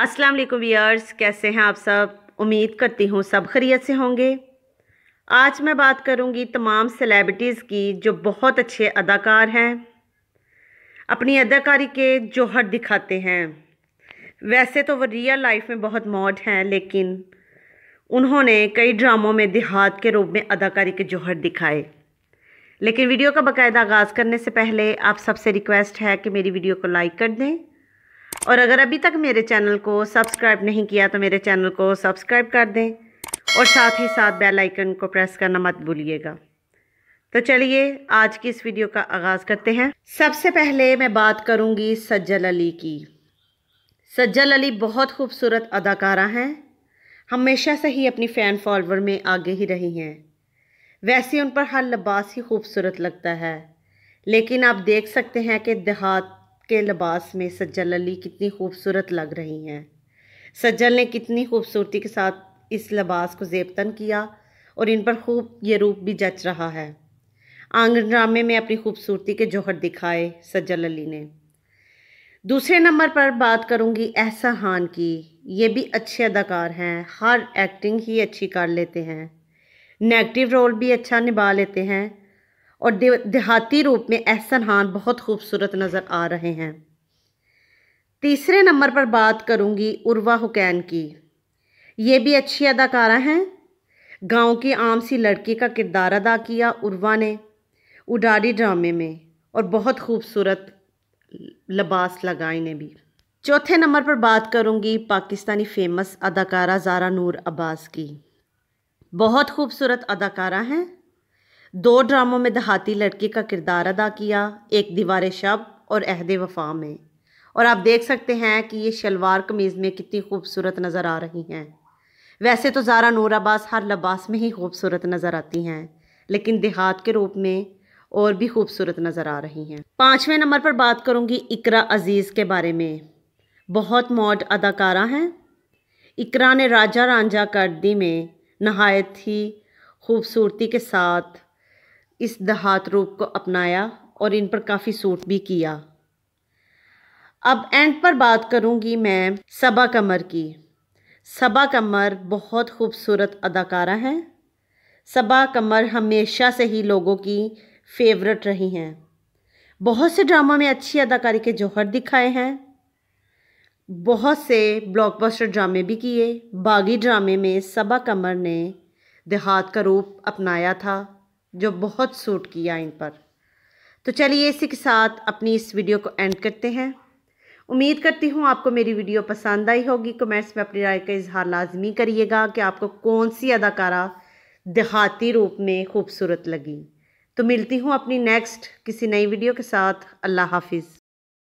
अस्सलाम वालेकुम वियर्स कैसे हैं आप सब उम्मीद करती हूँ सब खरीत से होंगे आज मैं बात करूँगी तमाम सेलेब्रिटीज़ की जो बहुत अच्छे अदाकार हैं अपनी अदाकारी के जौहर दिखाते हैं वैसे तो वो रियल लाइफ में बहुत मॉड हैं लेकिन उन्होंने कई ड्रामों में देहात के रूप में अदाकारी के जौहर दिखाए लेकिन वीडियो का बाकायदा आगाज़ करने से पहले आप सबसे रिक्वेस्ट है कि मेरी वीडियो को लाइक कर दें और अगर अभी तक मेरे चैनल को सब्सक्राइब नहीं किया तो मेरे चैनल को सब्सक्राइब कर दें और साथ ही साथ बेल आइकन को प्रेस करना मत भूलिएगा तो चलिए आज की इस वीडियो का आगाज़ करते हैं सबसे पहले मैं बात करूंगी सज्जल अली की सज्जल अली बहुत खूबसूरत अदाकारा हैं हमेशा से ही अपनी फ़ैन फॉलोअर में आगे ही रही हैं वैसे उन पर हर लबास ही खूबसूरत लगता है लेकिन आप देख सकते हैं कि देहात के लिबास में सज्जल अली कितनी खूबसूरत लग रही हैं सज्जल ने कितनी खूबसूरती के साथ इस लिबास को जेबतन किया और इन पर खूब ये रूप भी जच रहा है आंगन ड्रामे में अपनी खूबसूरती के जौहर दिखाए सज्जल अली ने दूसरे नंबर पर बात करूंगी एहसा खान की ये भी अच्छे अदाकार हैं हर एक्टिंग ही अच्छी कर लेते हैं नेगेटिव रोल भी अच्छा निभा लेते हैं और देहाती रूप में एहसन खान बहुत खूबसूरत नज़र आ रहे हैं तीसरे नंबर पर बात करूंगी उर्वा हुकैन की ये भी अच्छी अदाकारा हैं गांव की आम सी लड़की का किरदार अदा किया उर्वा ने उडारी ड्रामे में और बहुत खूबसूरत लबास लगा इन्हें भी चौथे नंबर पर बात करूंगी पाकिस्तानी फ़ेमस अदाकारा जारा नूर अब्बास की बहुत खूबसूरत अदाकारा हैं दो ड्रामों में देहाती लड़की का किरदार अदा किया एक दीवार शब और अहद वफा में और आप देख सकते हैं कि ये शलवार कमीज़ में कितनी खूबसूरत नज़र आ रही हैं वैसे तो ज़ारा नूर अब्बास हर लबास में ही खूबसूरत नज़र आती हैं लेकिन देहात के रूप में और भी खूबसूरत नज़र आ रही हैं पाँचवें नंबर पर बात करूँगी इकरा अज़ीज़ के बारे में बहुत मॉड अदाकारा हैं इकरा ने राजा रांझा कर्दी में नहायत ही खूबसूरती के साथ इस दहात रूप को अपनाया और इन पर काफ़ी सूट भी किया अब एंड पर बात करूँगी मैं सबा कमर की सबा कमर बहुत खूबसूरत अदाकारा हैं सबा कमर हमेशा से ही लोगों की फेवरेट रही हैं बहुत से ड्रामा में अच्छी अदाकारी के जौहर दिखाए हैं बहुत से ब्लॉकबस्टर ड्रामे भी किए बागी ड्रामे में सबा कमर ने देहात का रूप अपनाया था जो बहुत सूट किया इन पर तो चलिए इसी के साथ अपनी इस वीडियो को एंड करते हैं उम्मीद करती हूँ आपको मेरी वीडियो पसंद आई होगी कमेंट्स में अपनी राय का इजहार लाजमी करिएगा कि आपको कौन सी अदाकारा देहाती रूप में खूबसूरत लगी तो मिलती हूँ अपनी नेक्स्ट किसी नई वीडियो के साथ अल्लाह हाफिज़